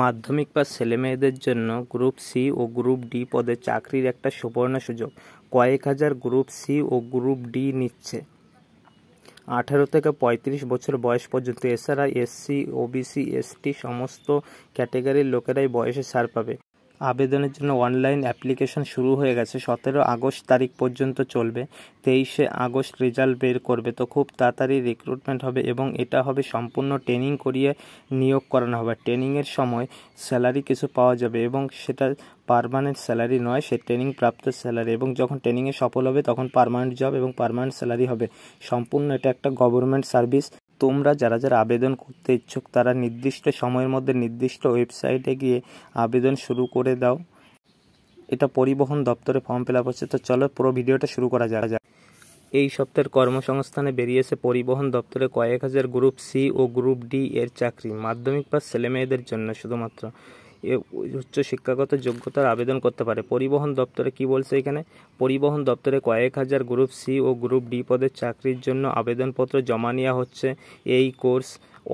মাধ্যমিক পাস ছেলেমেয়েদের জন্য গ্রুপ সি ও গ্রুপ ডি পদে চাকরির একটা সুবর্ণ সুযোগ কয়েক হাজার গ্রুপ সি ও গ্রুপ ডি নিচ্ছে আঠারো থেকে পঁয়ত্রিশ বছর বয়স পর্যন্ত এছাড়া এসসি ওবিসি এসটি সমস্ত ক্যাটেগরির লোকেরাই বয়সে ছাড় পাবে আবেদনের জন্য অনলাইন অ্যাপ্লিকেশন শুরু হয়ে গেছে সতেরো আগস্ট তারিখ পর্যন্ত চলবে তেইশে আগস্ট রেজাল্ট বের করবে তো খুব তাড়াতাড়ি রিক্রুটমেন্ট হবে এবং এটা হবে সম্পূর্ণ ট্রেনিং করিয়ে নিয়োগ করানো হবে ট্রেনিংয়ের সময় স্যালারি কিছু পাওয়া যাবে এবং সেটা পারমানেন্ট স্যালারি নয় সে ট্রেনিং প্রাপ্ত স্যালারি এবং যখন ট্রেনিংয়ে সফল হবে তখন পারমানেন্ট জব এবং পারমানেন্ট স্যালারি হবে সম্পূর্ণ এটা একটা গভর্নমেন্ট সার্ভিস তোমরা যারা যারা আবেদন করতে ইচ্ছুক তারা নির্দিষ্ট সময়ের মধ্যে নির্দিষ্ট ওয়েবসাইটে গিয়ে আবেদন শুরু করে দাও এটা পরিবহন দপ্তরে ফর্ম ফিল আপ হচ্ছে তো চলো পুরো ভিডিওটা শুরু করা যারা যায় এই সপ্তাহের কর্মসংস্থানে বেরিয়েছে পরিবহন দপ্তরে কয়েক হাজার গ্রুপ সি ও গ্রুপ ডি এর চাকরি মাধ্যমিক পাস ছেলেমেয়েদের জন্য শুধুমাত্র উচ্চ শিক্ষাগত যোগ্যতার আবেদন করতে পারে পরিবহন দপ্তরে কি বলছে এখানে পরিবহন দপ্তরে কয়েক হাজার গ্রুপ সি ও গ্রুপ ডি পদের চাকরির জন্য আবেদনপত্র জমা নেওয়া হচ্ছে এই কোর্স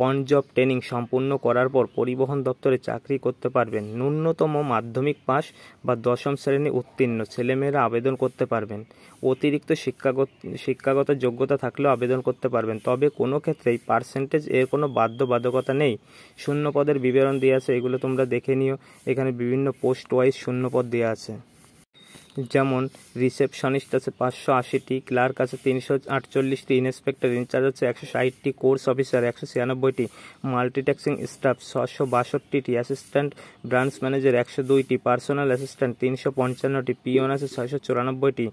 অন জব ট্রেনিং সম্পূর্ণ করার পর পরিবহন দপ্তরে চাকরি করতে পারবেন ন্যূনতম মাধ্যমিক পাস বা দশম শ্রেণী উত্তীর্ণ ছেলেমেয়েরা আবেদন করতে পারবেন অতিরিক্ত শিক্ষাগত শিক্ষাগত যোগ্যতা থাকলেও আবেদন করতে পারবেন তবে কোনো ক্ষেত্রেই পার্সেন্টেজ এর কোনো বাধ্যবাধকতা নেই শূন্য পদের বিবরণ দেওয়া আছে এগুলো তোমরা দেখে নিও এখানে বিভিন্ন পোস্ট ওয়াইজ শূন্যপদ দেওয়া আছে যেমন রিসেপশনিস্ট আছে পাঁচশো আশিটি ক্লার্ক আছে তিনশো আটচল্লিশটি ইন্সপেক্টর ইনচার্জ আছে একশো ষাটটি কোর্স অফিসার একশো ছিয়ানব্বইটি মাল্টিটেক্সিং স্টাফ ছশো বাষট্টিটি অ্যাসিস্ট্যান্ট ব্রাঞ্চ ম্যানেজার একশো দুইটি পার্সোনাল অ্যাসিস্ট্যান্ট তিনশো পঞ্চান্নটি পিওন আছে ছয়শো চুরানব্বইটি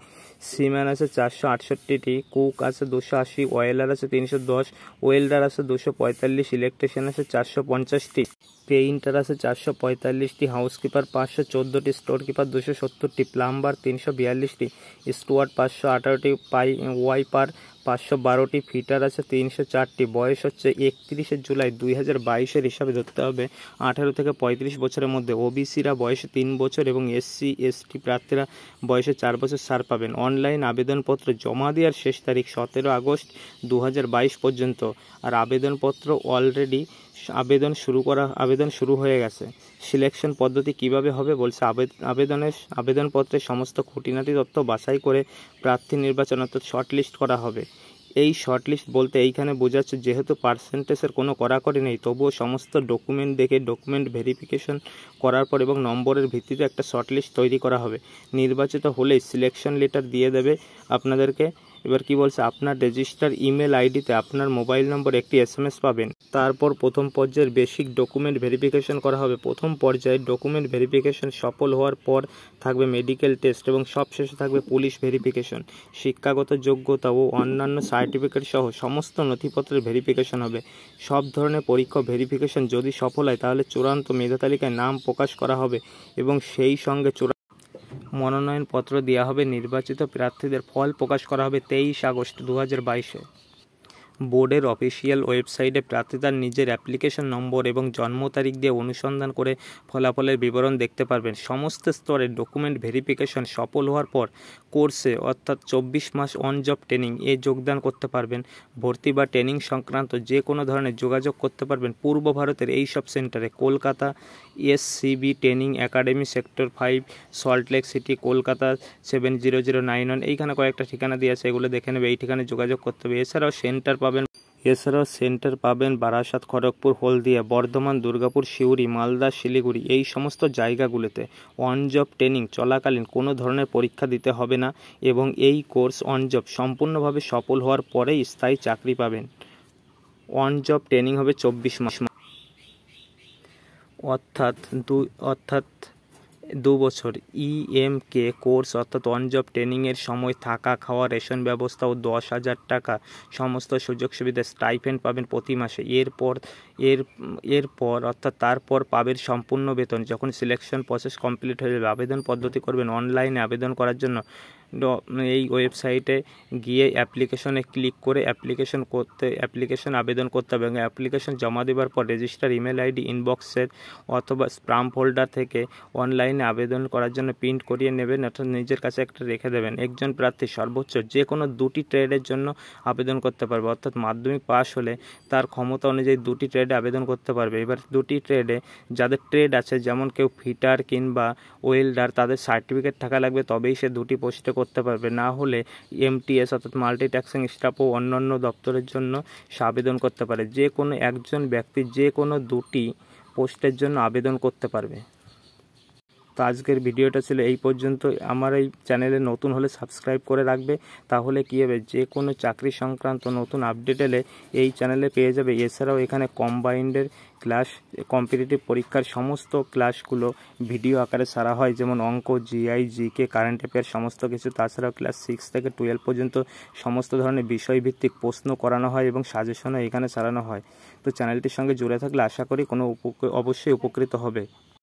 সিম্যান আছে চারশো আটষট্টিটি কুক আছে দুশো আশি ওয়েলার আছে তিনশো দশ ওয়েল্ডার আছে দুশো পঁয়তাল্লিশ ইলেকট্রিশিয়ান আছে চারশো পঞ্চাশটি পেইন্টার আছে চারশো পঁয়তাল্লিশটি হাউসকিপার পাঁচশো চোদ্দোটি স্টোর কিপার দুশো সত্তরটি প্লাম্বার তিনশো বিয়াল্লিশটি স্টুয়ার্ড পাঁচশো আঠারোটি পাই ওয়াইপার পাঁচশো বারোটি ফিটার আছে তিনশো চারটি বয়স হচ্ছে একত্রিশে জুলাই দুই হাজার বাইশের হিসাবে ধরতে হবে আঠেরো থেকে পঁয়ত্রিশ বছরের মধ্যে ওবিসিরা বয়সে তিন বছর এবং এসসি এসটি প্রার্থীরা বয়সে চার বছর ছাড় পাবেন অনলাইন আবেদনপত্র জমা দেওয়ার শেষ তারিখ সতেরো আগস্ট দু পর্যন্ত আর আবেদনপত্র অলরেডি আবেদন শুরু করা আবেদন শুরু হয়ে গেছে সিলেকশন পদ্ধতি কিভাবে হবে বলছে আবেদনের আবেদনপত্রের সমস্ত খুঁটিনাটি তথ্য বাছাই করে প্রার্থী নির্বাচন অর্থাৎ শর্টলিস্ট করা হবে এই শর্টলিস্ট বলতে এইখানে বোঝাচ্ছে যেহেতু পার্সেন্টেজের কোনো করাকরি নেই তবুও সমস্ত ডকুমেন্ট দেখে ডকুমেন্ট ভেরিফিকেশন করার পর এবং নম্বরের ভিত্তিতে একটা শর্টলিস্ট তৈরি করা হবে নির্বাচিত হলেই সিলেকশন লেটার দিয়ে দেবে আপনাদেরকে এবার কি বলছে আপনার রেজিস্টার ইমেল আইডিতে আপনার মোবাইল নম্বর একটি এসএমএস পাবেন তারপর প্রথম পর্যায়ের বেসিক ডকুমেন্ট ভেরিফিকেশন করা হবে প্রথম পর্যায়ে ডকুমেন্ট ভেরিফিকেশন সফল হওয়ার পর থাকবে মেডিকেল টেস্ট এবং সবশেষে থাকবে পুলিশ ভেরিফিকেশন শিক্ষাগত যোগ্যতা ও অন্যান্য সার্টিফিকেট সহ সমস্ত নথিপত্রের ভেরিফিকেশন হবে সব ধরনের পরীক্ষা ভেরিফিকেশন যদি সফল হয় তাহলে চূড়ান্ত মেধা তালিকায় নাম প্রকাশ করা হবে এবং সেই সঙ্গে চূড়ান্ত মনোনয়নপত্র দেওয়া হবে নির্বাচিত প্রার্থীদের ফল প্রকাশ করা হবে তেইশ আগস্ট দু হাজার বাইশে বোর্ডের অফিসিয়াল ওয়েবসাইটে প্রার্থী তার নিজের অ্যাপ্লিকেশন নম্বর এবং জন্ম তারিখ দিয়ে অনুসন্ধান করে ফলাফলের বিবরণ দেখতে পারবেন সমস্ত স্তরের ডকুমেন্ট ভেরিফিকেশন সফল হওয়ার পর কোর্সে অর্থাৎ চব্বিশ মাস অন জব ট্রেনিং এ যোগদান করতে পারবেন ভর্তি বা ট্রেনিং সংক্রান্ত যে কোনো ধরনের যোগাযোগ করতে পারবেন পূর্ব ভারতের এই সব সেন্টারে Kolkata SCB training academy sector five Salt Lake City Kolkata seven zero zero nine one এইখানে কয়েকটা ঠিকানা দিয়ে আছে এগুলো দেখে নেবে এই ঠিকানায় যোগাযোগ করতে হবে এছাড়াও সেন্টার এছাড়াও সেন্টার পাবেন বারাসাত খড়গপুর হলদিয়া বর্ধমান দুর্গাপুর সিউড়ি মালদা শিলিগুড়ি এই সমস্ত জায়গাগুলোতে অন জব ট্রেনিং চলাকালীন কোনো ধরনের পরীক্ষা দিতে হবে না এবং এই কোর্স অন জব সম্পূর্ণভাবে সফল হওয়ার পরেই স্থায়ী চাকরি পাবেন অন জব ট্রেনিং হবে চব্বিশ মাস অর্থাৎ দুই অর্থাৎ দু বছর ইএমকে কোর্স অর্থাৎ অন জব ট্রেনিংয়ের সময় থাকা খাওয়া রেশন ব্যবস্থা ও দশ হাজার টাকা সমস্ত সুযোগ সুবিধা স্টাইফেন্ড পাবেন প্রতি মাসে এরপর এর এরপর অর্থাৎ তারপর পাবেন সম্পূর্ণ বেতন যখন সিলেকশন প্রসেস কমপ্লিট হয়ে যাবে আবেদন পদ্ধতি করবেন অনলাইনে আবেদন করার জন্য এই ওয়েবসাইটে গিয়ে অ্যাপ্লিকেশনে ক্লিক করে অ্যাপ্লিকেশন করতে অ্যাপ্লিকেশন আবেদন করতে হবে অ্যাপ্লিকেশন জমা দেওয়ার পর রেজিস্টার ইমেল আইডি ইনবক্সের অথবা স্প্রাম ফোল্ডার থেকে অনলাইনে আবেদন করার জন্য প্রিন্ট করিয়ে নেবেন অর্থাৎ নিজের কাছে একটা রেখে দেবেন একজন প্রার্থী সর্বোচ্চ যে কোনো দুটি ট্রেডের জন্য আবেদন করতে পারবে অর্থাৎ মাধ্যমিক পাশ হলে তার ক্ষমতা অনুযায়ী দুটি ট্রেডে আবেদন করতে পারবে এবার দুটি ট্রেডে যাদের ট্রেড আছে যেমন কেউ ফিটার কিংবা ওয়েল্ডার তাদের সার্টিফিকেট থাকা লাগবে তবেই সে দুটি পোস্টে করতে পারবে না হলে এমটিএস অর্থাৎ মাল্টিট্যাক্সিং স্টাফ ও অন্যান্য দপ্তরের জন্য আবেদন করতে পারে যে কোনো একজন ব্যক্তি যে কোনো দুটি পোস্টের জন্য আবেদন করতে পারবে তো আজকের ভিডিওটা ছিল এই পর্যন্ত আমার এই চ্যানেলে নতুন হলে সাবস্ক্রাইব করে রাখবে তাহলে কী হবে যে কোনো চাকরি সংক্রান্ত নতুন আপডেট এলে এই চ্যানেলে পেয়ে যাবে এছাড়াও এখানে কম্বাইন্ডের ক্লাস কম্পিটিটিভ পরীক্ষার সমস্ত ক্লাসগুলো ভিডিও আকারে সারা হয় যেমন অঙ্ক জিআই জিকে কারেন্ট অ্যাফেয়ার সমস্ত কিছু তাছাড়াও ক্লাস সিক্স থেকে টুয়েলভ পর্যন্ত সমস্ত ধরনের বিষয়ভিত্তিক প্রশ্ন করানো হয় এবং সাজেশনও এখানে সারানো হয় তো চ্যানেলটির সঙ্গে জুড়ে থাকলে আশা করি কোনো অবশ্যই উপকৃত হবে